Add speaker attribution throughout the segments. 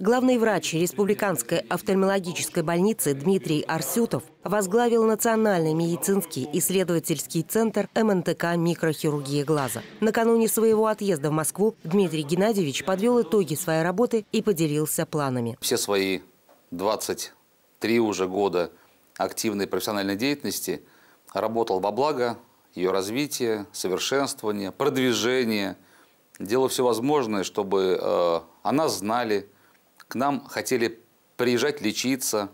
Speaker 1: Главный врач Республиканской офтальмологической больницы Дмитрий Арсютов возглавил Национальный медицинский исследовательский центр МНТК микрохирургии глаза. Накануне своего отъезда в Москву Дмитрий Геннадьевич подвел итоги своей работы и поделился планами.
Speaker 2: Все свои 23 уже года активной профессиональной деятельности работал во благо ее развития, совершенствования, продвижения, Делал все возможное, чтобы э, о нас знали, к нам хотели приезжать лечиться,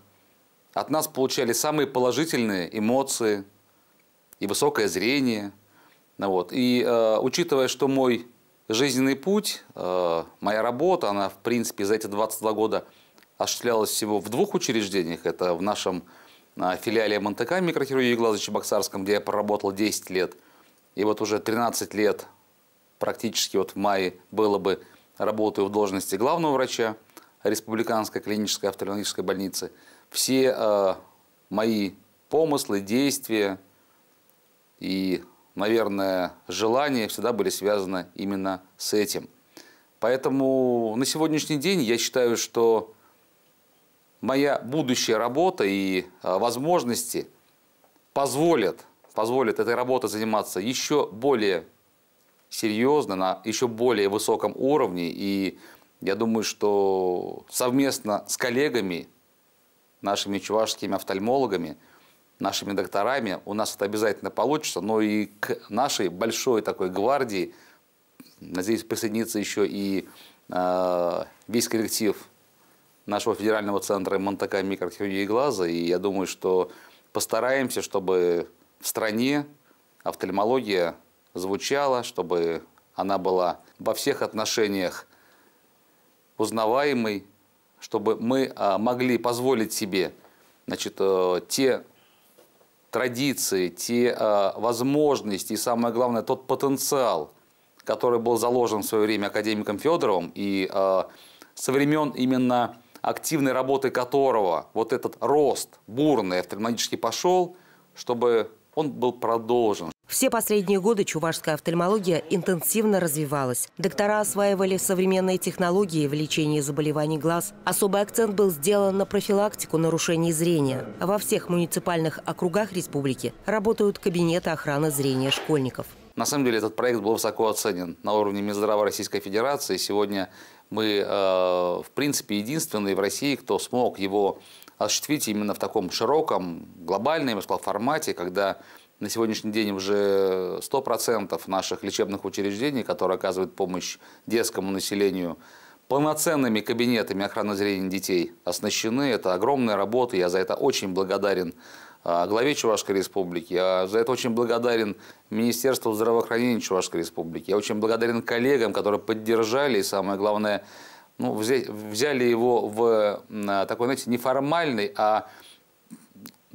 Speaker 2: от нас получали самые положительные эмоции и высокое зрение. Ну вот. И э, учитывая, что мой жизненный путь, э, моя работа, она, в принципе, за эти 22 года осуществлялась всего в двух учреждениях. Это в нашем э, филиале МНТК микрохирургии глаза Чебоксарском, где я проработал 10 лет. И вот уже 13 лет практически вот в мае было бы работаю в должности главного врача. Республиканской клинической офтальмологической больницы, все э, мои помыслы, действия и, наверное, желания всегда были связаны именно с этим. Поэтому на сегодняшний день я считаю, что моя будущая работа и э, возможности позволят, позволят этой работой заниматься еще более серьезно, на еще более высоком уровне и я думаю, что совместно с коллегами, нашими чувашскими офтальмологами, нашими докторами у нас это обязательно получится, но и к нашей большой такой гвардии, надеюсь, присоединится еще и э, весь коллектив нашего федерального центра Монтака микрохирургии глаза, и я думаю, что постараемся, чтобы в стране офтальмология звучала, чтобы она была во всех отношениях узнаваемый, чтобы мы а, могли позволить себе значит, э, те традиции, те а, возможности и, самое главное, тот потенциал, который был заложен в свое время академиком Федоровым и а, со времен именно активной работы которого вот этот рост бурный офтальмологически пошел, чтобы он был продолжен.
Speaker 1: Все последние годы чувашская офтальмология интенсивно развивалась. Доктора осваивали современные технологии в лечении заболеваний глаз. Особый акцент был сделан на профилактику нарушений зрения. Во всех муниципальных округах республики работают кабинеты охраны зрения школьников.
Speaker 2: На самом деле этот проект был высоко оценен на уровне Минздрава Российской Федерации. Сегодня мы, э, в принципе, единственные в России, кто смог его осуществить именно в таком широком, глобальном, я бы сказал, формате, когда на сегодняшний день уже 100% наших лечебных учреждений, которые оказывают помощь детскому населению, полноценными кабинетами охраны зрения детей оснащены. Это огромная работа, я за это очень благодарен а, главе Чувашской Республики. Я за это очень благодарен Министерству здравоохранения Чувашской Республики. Я очень благодарен коллегам, которые поддержали, и самое главное, ну, взяли его в а, такой, знаете, неформальный, а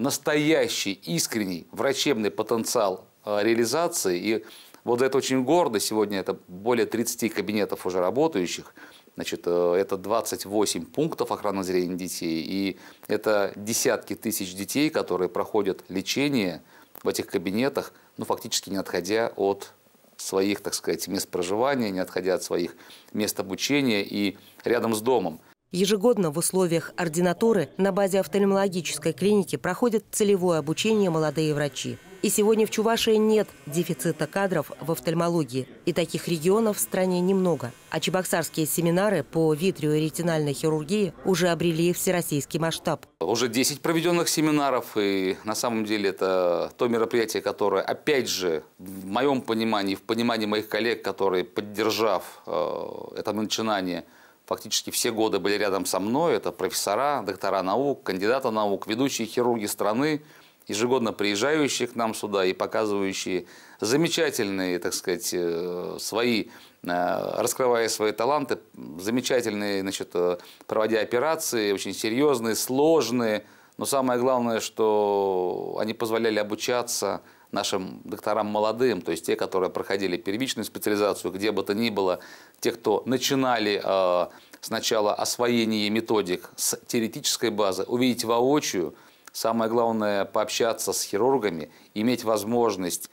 Speaker 2: настоящий, искренний врачебный потенциал э, реализации. И вот за это очень гордо. Сегодня это более 30 кабинетов уже работающих. Значит, э, это 28 пунктов охраны зрения детей. И это десятки тысяч детей, которые проходят лечение в этих кабинетах, ну, фактически не отходя от своих, так сказать, мест проживания, не отходя от своих мест обучения и рядом с домом.
Speaker 1: Ежегодно в условиях ординатуры на базе офтальмологической клиники проходят целевое обучение молодые врачи. И сегодня в Чувашии нет дефицита кадров в офтальмологии, и таких регионов в стране немного. А чебоксарские семинары по витриоретинальной хирургии уже обрели всероссийский масштаб.
Speaker 2: Уже 10 проведенных семинаров, и на самом деле это то мероприятие, которое, опять же, в моем понимании, в понимании моих коллег, которые, поддержав э, это начинание, фактически все годы были рядом со мной. Это профессора, доктора наук, кандидата наук, ведущие хирурги страны, ежегодно приезжающие к нам сюда и показывающие замечательные, так сказать, э, свои, э, раскрывая свои таланты, замечательные, значит, э, проводя операции, очень серьезные, сложные. Но самое главное, что они позволяли обучаться, нашим докторам молодым, то есть те, которые проходили первичную специализацию, где бы то ни было, те, кто начинали э, сначала освоение методик с теоретической базы, увидеть воочию, самое главное пообщаться с хирургами, иметь возможность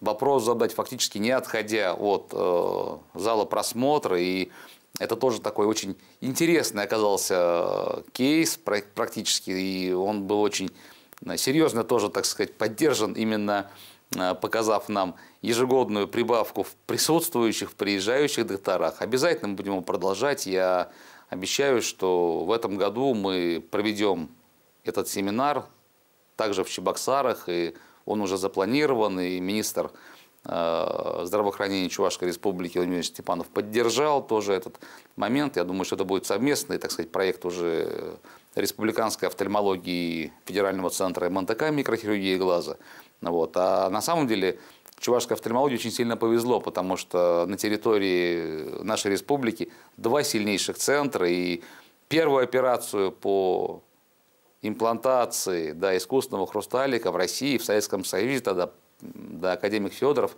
Speaker 2: вопрос задать фактически не отходя от э, зала просмотра и это тоже такой очень интересный оказался э, кейс практически, и он был очень Э, серьезно тоже, так сказать, поддержан, именно э, показав нам ежегодную прибавку в присутствующих, приезжающих докторах. Обязательно мы будем продолжать. Я обещаю, что в этом году мы проведем этот семинар также в Чебоксарах, и он уже запланирован, и министр Э, здравоохранения Чувашской Республики Владимир Степанов поддержал тоже этот момент. Я думаю, что это будет совместный, так сказать, проект уже республиканской офтальмологии Федерального центра МНТК микрохирургии глаза. Вот. А на самом деле Чувашской офтальмологии очень сильно повезло, потому что на территории нашей республики два сильнейших центра. И первую операцию по имплантации да, искусственного хрусталика в России, в Советском Союзе тогда да, академик Федоров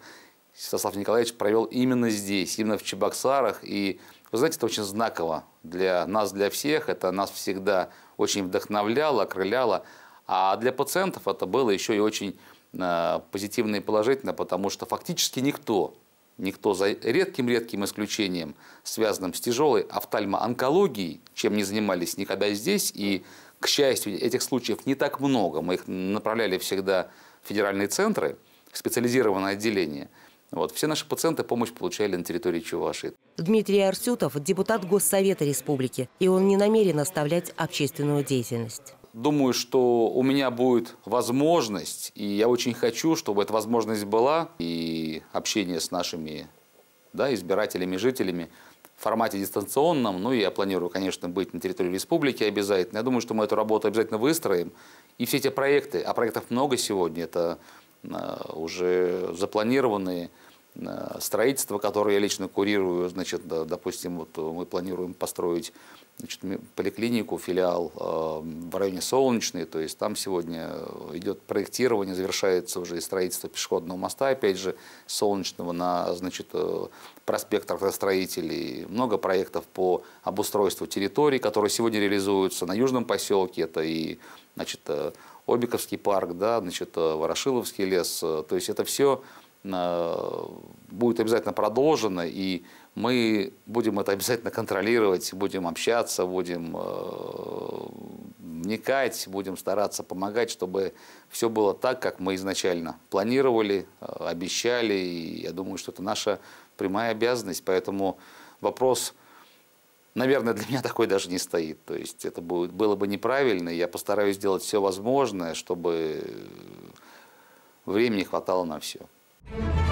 Speaker 2: Святослав Николаевич провел именно здесь, именно в Чебоксарах. И, вы знаете, это очень знаково для нас, для всех. Это нас всегда очень вдохновляло, окрыляло. А для пациентов это было еще и очень э, позитивно и положительно, потому что фактически никто, никто за редким-редким исключением, связанным с тяжелой офтальмоонкологией, чем не занимались никогда здесь. И, к счастью, этих случаев не так много. Мы их направляли всегда в федеральные центры – в специализированное отделение. Вот. Все наши пациенты помощь получали на территории Чувашии.
Speaker 1: Дмитрий Арсютов – депутат Госсовета Республики, и он не намерен оставлять общественную деятельность.
Speaker 2: Думаю, что у меня будет возможность, и я очень хочу, чтобы эта возможность была, и общение с нашими да, избирателями, жителями в формате дистанционном. Ну, я планирую, конечно, быть на территории республики обязательно. Я думаю, что мы эту работу обязательно выстроим. И все эти проекты, а проектов много сегодня, это Э, уже запланированные э, строительства, которые я лично курирую, значит, допустим, вот э, мы планируем построить значит, поликлинику, филиал в районе Солнечный, то есть там сегодня идет проектирование, завершается уже и строительство пешеходного моста, опять же, Солнечного на, значит, проспект автостроителей, много проектов по обустройству территорий, которые сегодня реализуются на Южном поселке, это и, значит, Обиковский парк, да, значит, э, Ворошиловский лес. Э, то есть это все э, будет обязательно продолжено, и мы будем это обязательно контролировать, будем общаться, будем вникать, будем стараться помогать, чтобы все было так, как мы изначально планировали, обещали. И я думаю, что это наша прямая обязанность. Поэтому вопрос наверное, для меня такой даже не стоит. То есть это было бы неправильно. Я постараюсь сделать все возможное, чтобы времени хватало на все. Thank you